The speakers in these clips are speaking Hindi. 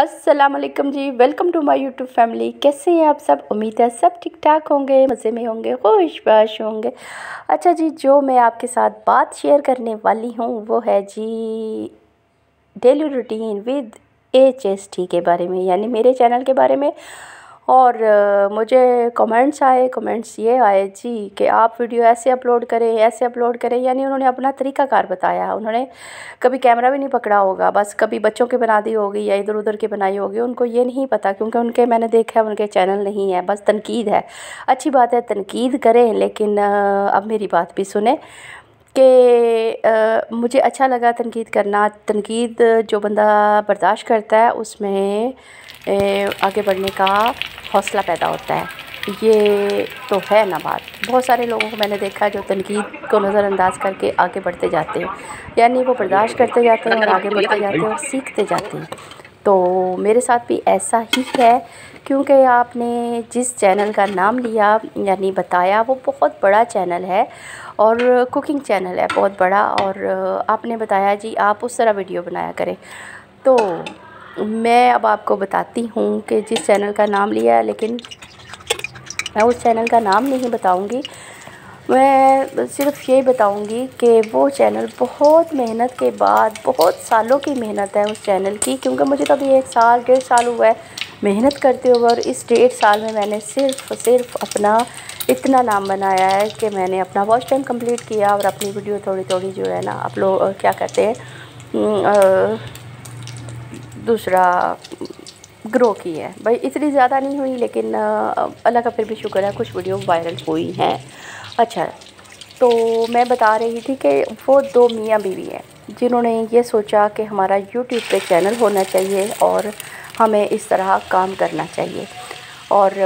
अस्सलाम वालेकुम जी welcome to my YouTube family कैसे हैं आप सब उम्मीद है सब ठीक ठाक होंगे मज़े में होंगे खुश बाश होंगे अच्छा जी जो मैं आपके साथ बात शेयर करने वाली हूँ वो है जी डेली रूटीन विद एच के बारे में यानी मेरे चैनल के बारे में और मुझे कमेंट्स आए कमेंट्स ये आए जी कि आप वीडियो ऐसे अपलोड करें ऐसे अपलोड करें यानी उन्होंने अपना तरीकाकार बताया उन्होंने कभी कैमरा भी नहीं पकड़ा होगा बस कभी बच्चों की बना दी होगी या इधर उधर की बनाई होगी उनको ये नहीं पता क्योंकि उनके मैंने देखा है उनके चैनल नहीं है बस तनकीद है अच्छी बात है तनकीद करें लेकिन अब मेरी बात भी सुने कि मुझे अच्छा लगा तनकीद करना तनकीद जो बंदा बर्दाश्त करता है उसमें आगे बढ़ने का हौसला पैदा होता है ये तो है ना बात बहुत सारे लोगों को मैंने देखा जो तनकीद को नज़रअंदाज करके आगे बढ़ते जाते हैं यानी वो बर्दाश्त करते जाते हैं और आगे बढ़ते जाते हैं और सीखते जाते हैं तो मेरे साथ भी ऐसा ही है क्योंकि आपने जिस चैनल का नाम लिया यानी बताया वो बहुत बड़ा चैनल है और कुकिंग चैनल है बहुत बड़ा और आपने बताया जी आप उस तरह वीडियो बनाया करें तो मैं अब आपको बताती हूँ कि जिस चैनल का नाम लिया है लेकिन मैं उस चैनल का नाम नहीं बताऊँगी मैं सिर्फ ये बताऊंगी कि वो चैनल बहुत मेहनत के बाद बहुत सालों की मेहनत है उस चैनल की क्योंकि मुझे तो अभी एक साल डेढ़ साल हुआ है मेहनत करते हुए और इस डेढ़ साल में मैंने सिर्फ सिर्फ अपना इतना नाम बनाया है कि मैंने अपना वॉच टाइम कंप्लीट किया और अपनी वीडियो थोड़ी थोड़ी जो है ना आप लोग क्या कहते हैं दूसरा ग्रो की है भाई इतनी ज़्यादा नहीं हुई लेकिन अल्लाह का फिर भी शुक्र है कुछ वीडियो वायरल हुई हैं अच्छा तो मैं बता रही थी कि वो दो मियाँ बीवी हैं जिन्होंने ये सोचा कि हमारा यूट्यूब पे चैनल होना चाहिए और हमें इस तरह काम करना चाहिए और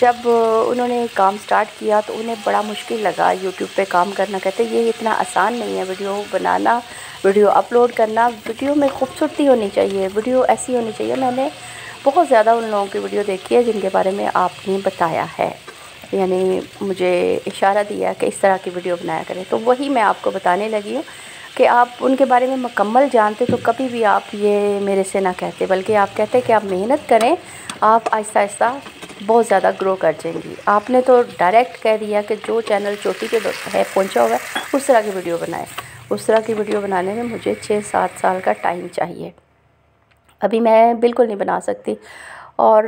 जब उन्होंने काम स्टार्ट किया तो उन्हें बड़ा मुश्किल लगा यूट्यूब पे काम करना कहते ये इतना आसान नहीं है वीडियो बनाना वीडियो अपलोड करना वीडियो में खूबसूरती होनी चाहिए वीडियो ऐसी होनी चाहिए मैंने बहुत ज़्यादा उन लोगों की वीडियो देखी है जिनके बारे में आपने बताया है यानी मुझे इशारा दिया कि इस तरह की वीडियो बनाया करें तो वही मैं आपको बताने लगी हूँ कि आप उनके बारे में मकम्मल जानते तो कभी भी आप ये मेरे से ना कहते बल्कि आप कहते कि आप मेहनत करें आप आहिस्ता आहिस्ता बहुत ज़्यादा ग्रो कर जाएंगी आपने तो डायरेक्ट कह दिया कि जो चैनल चोटी के है पहुंचा हुआ है उस तरह की वीडियो बनाए उस तरह की वीडियो बनाने में मुझे छः सात साल का टाइम चाहिए अभी मैं बिल्कुल नहीं बना सकती और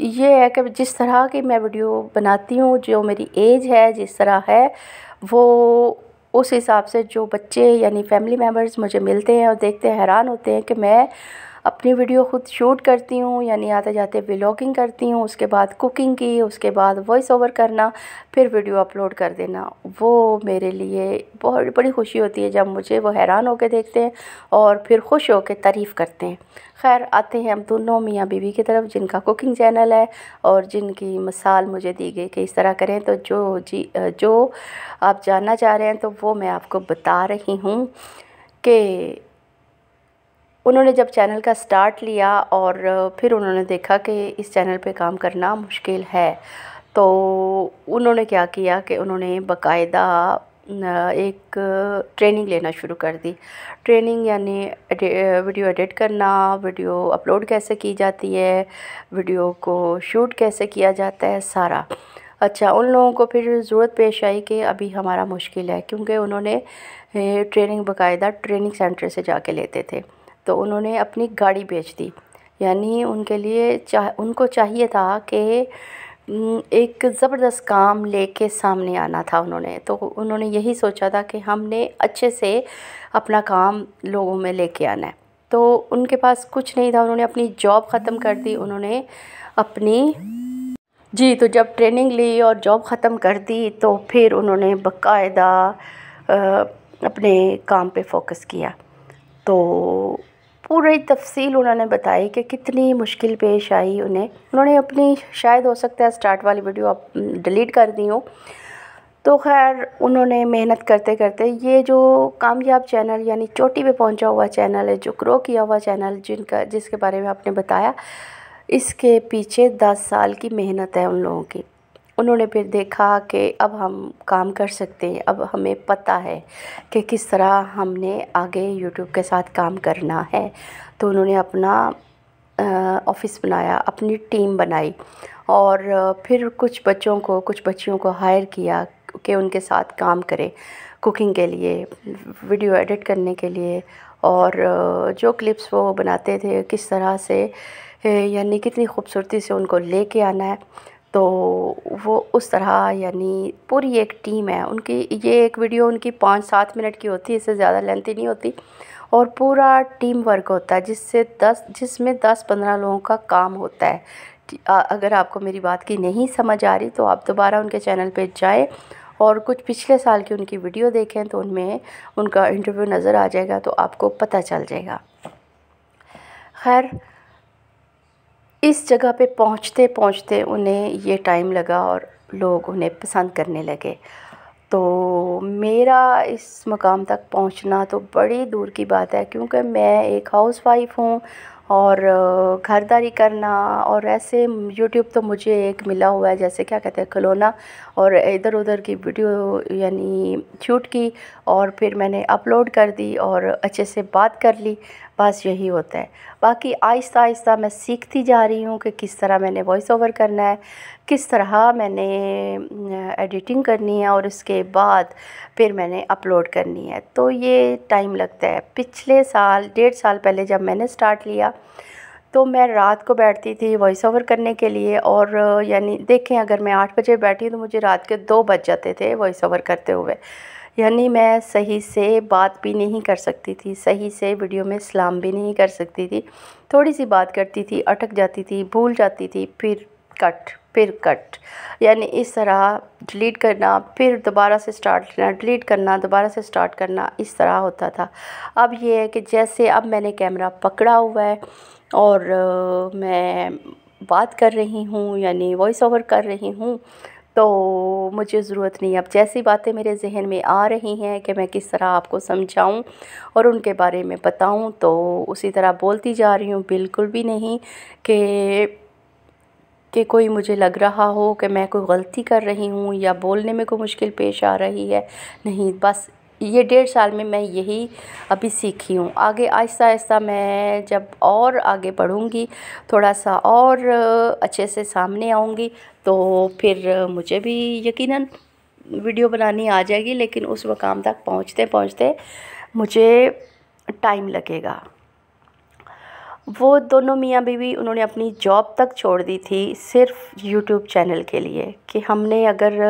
ये है कि जिस तरह की मैं वीडियो बनाती हूँ जो मेरी एज है जिस तरह है वो उस हिसाब से जो बच्चे यानी फैमिली मेम्बर्स मुझे मिलते हैं और देखते हैं हैरान होते हैं कि मैं अपनी वीडियो ख़ुद शूट करती हूँ यानी आते जाते व्लॉगिंग करती हूँ उसके बाद कुकिंग की उसके बाद वॉइस ओवर करना फिर वीडियो अपलोड कर देना वो मेरे लिए बहुत बड़ी खुशी होती है जब मुझे वो हैरान होकर देखते हैं और फिर खुश होकर तारीफ़ करते हैं खैर आते हैं हम दोनों मियाँ बीवी की तरफ जिनका कुकिंग चैनल है और जिनकी मिसाल मुझे दी गई कि इस तरह करें तो जो जी जो आप जानना चाह रहे हैं तो वो मैं आपको बता रही हूँ कि उन्होंने जब चैनल का स्टार्ट लिया और फिर उन्होंने देखा कि इस चैनल पे काम करना मुश्किल है तो उन्होंने क्या किया कि उन्होंने बकायदा एक ट्रेनिंग लेना शुरू कर दी ट्रेनिंग यानी वीडियो एडिट करना वीडियो अपलोड कैसे की जाती है वीडियो को शूट कैसे किया जाता है सारा अच्छा उन लोगों को फिर ज़रूरत पेश आई कि अभी हमारा मुश्किल है क्योंकि उन्होंने ट्रेनिंग बकायदा ट्रेनिंग सेंटर से जाके लेते थे तो उन्होंने अपनी गाड़ी बेच दी यानी उनके लिए चाह उनको चाहिए था कि एक ज़बरदस्त काम लेके सामने आना था उन्होंने तो उन्होंने यही सोचा था कि हमने अच्छे से अपना काम लोगों में लेके आना है तो उनके पास कुछ नहीं था उन्होंने अपनी जॉब ख़त्म कर दी उन्होंने अपनी जी तो जब ट्रेनिंग ली और जॉब ख़त्म कर दी तो फिर उन्होंने बाकायदा अपने काम पे फोकस किया तो पूरी तफसील उन्होंने बताई कि कितनी मुश्किल पेश आई उन्हें उन्होंने अपनी शायद हो सकता है स्टार्ट वाली वीडियो आप डिलीट कर दी हो तो खैर उन्होंने मेहनत करते करते ये जो कामयाब चैनल यानी चोटी पे पहुंचा हुआ चैनल है जो ग्रो किया हुआ चैनल जिनका जिसके बारे में आपने बताया इसके पीछे दस साल की मेहनत है उन लोगों की उन्होंने फिर देखा कि अब हम काम कर सकते हैं अब हमें पता है कि किस तरह हमने आगे यूट्यूब के साथ काम करना है तो उन्होंने अपना ऑफिस बनाया अपनी टीम बनाई और फिर कुछ बच्चों को कुछ बच्चियों को हायर किया कि उनके साथ काम करें कुकिंग के लिए वीडियो एडिट करने के लिए और जो क्लिप्स वो बनाते थे किस तरह से यानी कितनी खूबसूरती से उनको लेके आना है तो वो उस तरह यानी पूरी एक टीम है उनकी ये एक वीडियो उनकी पाँच सात मिनट की होती है इससे ज़्यादा लेंथी नहीं होती और पूरा टीम वर्क होता है जिससे दस जिसमें दस पंद्रह लोगों का काम होता है अगर आपको मेरी बात की नहीं समझ आ रही तो आप दोबारा उनके चैनल पे जाएं और कुछ पिछले साल की उनकी वीडियो देखें तो उनमें उनका इंटरव्यू नज़र आ जाएगा तो आपको पता चल जाएगा खैर इस जगह पे पहुँचते पहुँचते उन्हें ये टाइम लगा और लोग उन्हें पसंद करने लगे तो मेरा इस मक़ाम तक पहुँचना तो बड़ी दूर की बात है क्योंकि मैं एक हाउसवाइफ़ हूँ और घरदारी करना और ऐसे यूट्यूब तो मुझे एक मिला हुआ है जैसे क्या कहते हैं खिलौना और इधर उधर की वीडियो यानी शूट की और फिर मैंने अपलोड कर दी और अच्छे से बात कर ली बस यही होता है बाकी आहिस्ता आहिस्ता मैं सीखती जा रही हूँ कि किस तरह मैंने वॉइस ओवर करना है किस तरह मैंने एडिटिंग करनी है और उसके बाद फिर मैंने अपलोड करनी है तो ये टाइम लगता है पिछले साल डेढ़ साल पहले जब मैंने स्टार्ट लिया तो मैं रात को बैठती थी वॉइस ओवर करने के लिए और यानी देखें अगर मैं आठ बजे बैठी तो मुझे रात के दो बज जाते थे वॉइस ओवर करते हुए यानी मैं सही से बात भी नहीं कर सकती थी सही से वीडियो में सलाम भी नहीं कर सकती थी थोड़ी सी बात करती थी अटक जाती थी भूल जाती थी फिर कट फिर कट यानी इस तरह डिलीट करना फिर दोबारा से स्टार्ट लेना डिलीट करना दोबारा से स्टार्ट करना इस तरह होता था अब ये है कि जैसे अब मैंने कैमरा पकड़ा हुआ है और मैं बात कर रही हूँ यानी वॉइस ओवर कर रही हूँ तो मुझे ज़रूरत नहीं अब जैसी बातें मेरे जहन में आ रही हैं कि मैं किस तरह आपको समझाऊं और उनके बारे में बताऊं तो उसी तरह बोलती जा रही हूँ बिल्कुल भी नहीं कि कि कोई मुझे लग रहा हो कि मैं कोई गलती कर रही हूँ या बोलने में कोई मुश्किल पेश आ रही है नहीं बस ये डेढ़ साल में मैं यही अभी सीखी हूँ आगे आहिस्ता आहिस्ता मैं जब और आगे बढ़ूँगी थोड़ा सा और अच्छे से सामने आऊँगी तो फिर मुझे भी यकीनन वीडियो बनानी आ जाएगी लेकिन उस मकाम तक पहुँचते पहुँचते मुझे टाइम लगेगा वो दोनों मियाँ बीवी उन्होंने अपनी जॉब तक छोड़ दी थी सिर्फ यूट्यूब चैनल के लिए कि हमने अगर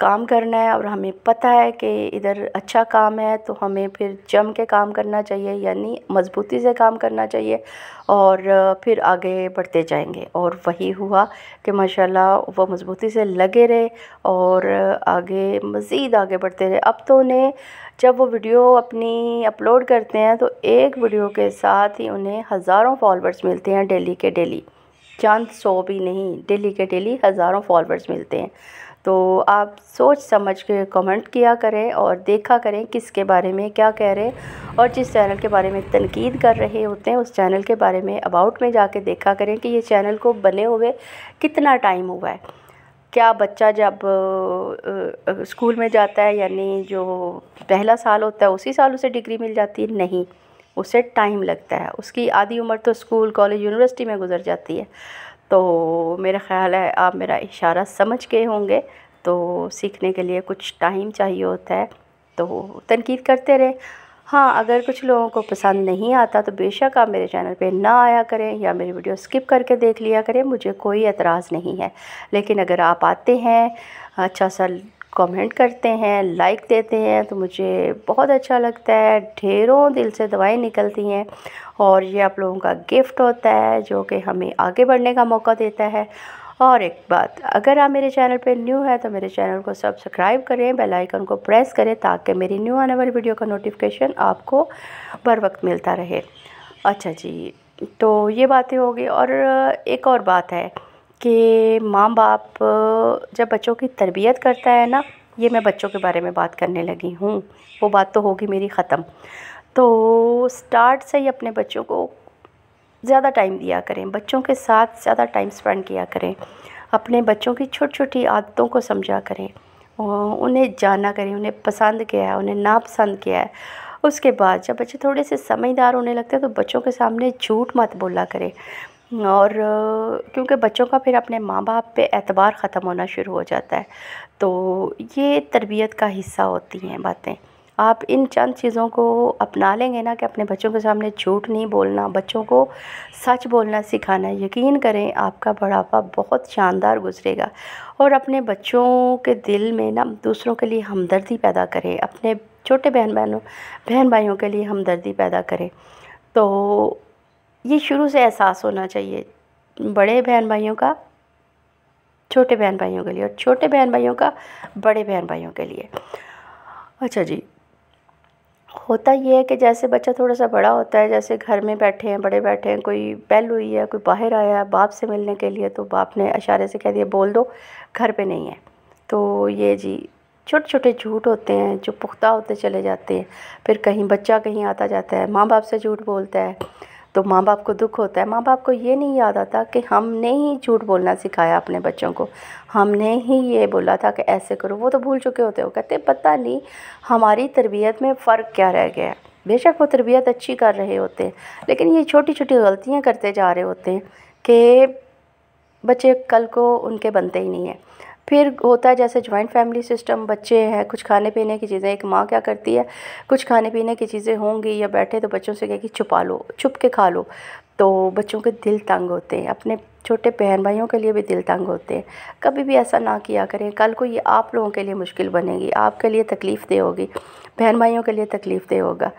काम करना है और हमें पता है कि इधर अच्छा काम है तो हमें फिर जम के काम करना चाहिए यानी मज़बूती से काम करना चाहिए और फिर आगे बढ़ते जाएंगे और वही हुआ कि माशाल्लाह वो मज़बूती से लगे रहे और आगे मज़ीद आगे बढ़ते रहे अब तो उन्हें जब वो वीडियो अपनी अपलोड करते हैं तो एक वीडियो के साथ ही उन्हें हज़ारों फॉलोअर्स मिलते हैं डेली के डेली चंद सौ भी नहीं डेली के डेली हज़ारों फॉलोअर्स मिलते हैं तो आप सोच समझ के कमेंट किया करें और देखा करें किसके बारे में क्या कह रहे हैं और जिस चैनल के बारे में तनकीद कर रहे होते हैं उस चैनल के बारे में अबाउट में जाके देखा करें कि ये चैनल को बने हुए कितना टाइम हुआ है क्या बच्चा जब स्कूल में जाता है यानी जो पहला साल होता है उसी साल उसे डिग्री मिल जाती है नहीं उसे टाइम लगता है उसकी आधी उम्र तो स्कूल कॉलेज यूनिवर्सिटी में गुजर जाती है तो मेरा ख़्याल है आप मेरा इशारा समझ गए होंगे तो सीखने के लिए कुछ टाइम चाहिए होता है तो तनकीद करते रहे हाँ अगर कुछ लोगों को पसंद नहीं आता तो बेशक आप मेरे चैनल पे ना आया करें या मेरी वीडियो स्किप करके देख लिया करें मुझे कोई एतराज़ नहीं है लेकिन अगर आप आते हैं अच्छा सा कमेंट करते हैं लाइक देते हैं तो मुझे बहुत अच्छा लगता है ढेरों दिल से दवाएं निकलती हैं और ये आप लोगों का गिफ्ट होता है जो कि हमें आगे बढ़ने का मौका देता है और एक बात अगर आप मेरे चैनल पर न्यू है तो मेरे चैनल को सब्सक्राइब करें बेल आइकन को प्रेस करें ताकि मेरी न्यू आने वाली वीडियो का नोटिफिकेशन आपको बर वक्त मिलता रहे अच्छा जी तो ये बातें होगी और एक और बात है कि माँ बाप जब बच्चों की तरबियत करता है ना ये मैं बच्चों के बारे में बात करने लगी हूँ वो बात तो होगी मेरी ख़त्म तो स्टार्ट से ही अपने बच्चों को ज़्यादा टाइम दिया करें बच्चों के साथ ज़्यादा टाइम स्पेंड किया करें अपने बच्चों की छोटी छोटी आदतों को समझा करें उन्हें जाना करें उन्हें पसंद किया है उन्हें नापसंद किया है उसके बाद जब बच्चे थोड़े से समझदार होने लगते हैं तो बच्चों के सामने झूठ मत बोला करें और क्योंकि बच्चों का फिर अपने माँ बाप पे एतबार ख़त्म होना शुरू हो जाता है तो ये तरबियत का हिस्सा होती हैं बातें आप इन चंद चीज़ों को अपना लेंगे ना कि अपने बच्चों के सामने झूठ नहीं बोलना बच्चों को सच बोलना सिखाना यकीन करें आपका बढ़ापा बहुत शानदार गुजरेगा और अपने बच्चों के दिल में ना दूसरों के लिए हमदर्दी पैदा करें अपने छोटे बहन बहनों बहन भाइयों के लिए हमदर्दी पैदा करें तो ये शुरू से एहसास होना चाहिए बड़े बहन भाइयों का छोटे बहन भाइयों के लिए और छोटे बहन भाइयों का बड़े बहन भाइयों के लिए अच्छा जी होता ये है कि जैसे बच्चा थोड़ा सा बड़ा होता है जैसे घर में बैठे हैं बड़े बैठे हैं कोई बैल हुई है कोई बाहर आया है बाप से मिलने के लिए तो बाप ने इशारे से कह दिया बोल दो घर पे नहीं है तो ये जी छोटे छोटे झूठ होते हैं जो पुख्ता होते चले जाते हैं फिर कहीं बच्चा कहीं आता जाता है माँ बाप से झूठ बोलता है तो माँ बाप को दुख होता है माँ बाप को ये नहीं याद आता कि हमने ही झूठ बोलना सिखाया अपने बच्चों को हमने ही ये बोला था कि ऐसे करो वो तो भूल चुके होते हो कहते पता नहीं हमारी तरबियत में फ़र्क क्या रह गया है बेशक वो तरबियत अच्छी कर रहे होते हैं लेकिन ये छोटी छोटी गलतियाँ करते जा रहे होते हैं कि बच्चे कल को उनके बनते ही नहीं हैं फिर होता है जैसे जॉइंट फैमिली सिस्टम बच्चे हैं कुछ खाने पीने की चीज़ें एक माँ क्या करती है कुछ खाने पीने की चीज़ें होंगी या बैठे तो बच्चों से कहेगी छुपा लो छुप के खा लो तो बच्चों के दिल तंग होते हैं अपने छोटे बहन भाइयों के लिए भी दिल तंग होते हैं कभी भी ऐसा ना किया करें कल को ये आप लोगों के लिए मुश्किल बनेगी आपके लिए तकलीफ़ दे होगी बहन भाइयों के लिए तकलीफ़ दे होगा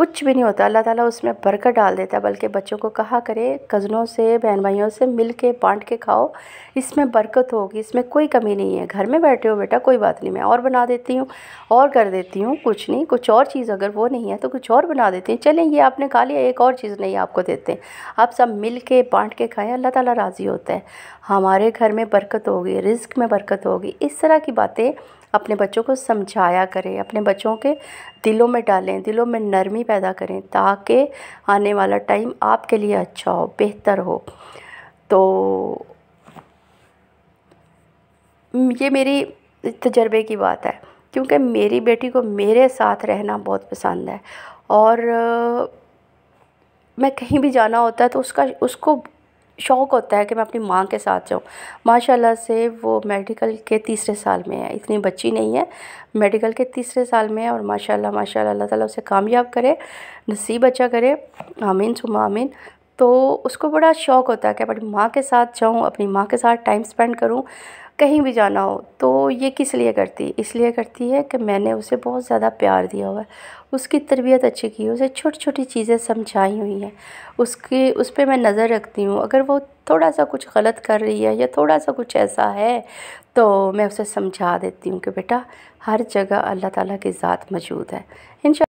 कुछ भी नहीं होता अल्लाह ताला उसमें बरकत डाल देता है बल्कि बच्चों को कहा करे कज़नों से बहन भाइयों से मिल के बाँट के खाओ इसमें बरकत होगी इसमें कोई कमी नहीं है घर में बैठे हो बेटा कोई बात नहीं मैं और बना देती हूँ और कर देती हूँ कुछ नहीं कुछ और चीज़ अगर वो नहीं है तो कुछ और बना देती हूँ चलें ये आपने खा लिया एक और चीज़ नहीं आपको देते आप सब मिल के बाँट के खाएँ अल्लाह ताली राज़ी होता है हमारे घर में बरकत होगी रिस्क में बरकत होगी इस तरह की बातें अपने बच्चों को समझाया करें अपने बच्चों के दिलों में डालें दिलों में नरमी पैदा करें ताकि आने वाला टाइम आपके लिए अच्छा हो बेहतर हो तो ये मेरी तजर्बे की बात है क्योंकि मेरी बेटी को मेरे साथ रहना बहुत पसंद है और मैं कहीं भी जाना होता है तो उसका उसको शौक़ होता है कि मैं अपनी माँ के साथ जाऊँ माशाल्लाह से वो मेडिकल के तीसरे साल में है इतनी बच्ची नहीं है मेडिकल के तीसरे साल में है और माशाल्लाह माशाल्लाह अल्लाह ताला उसे कामयाब करे नसीब अच्छा करे आमीन सुमा आमीन तो उसको बड़ा शौक़ होता है कि अपनी माँ के साथ जाऊँ अपनी माँ के साथ टाइम स्पेंड करूँ कहीं भी जाना हो तो ये किस लिए करती है इसलिए करती है कि मैंने उसे बहुत ज़्यादा प्यार दिया हुआ है उसकी तरबियत अच्छी की उसे छोटी छोटी चीज़ें समझाई हुई हैं उसके उस पर मैं नज़र रखती हूँ अगर वो थोड़ा सा कुछ गलत कर रही है या थोड़ा सा कुछ ऐसा है तो मैं उसे समझा देती हूँ कि बेटा हर जगह अल्लाह ताला की ज़ात मौजूद है इन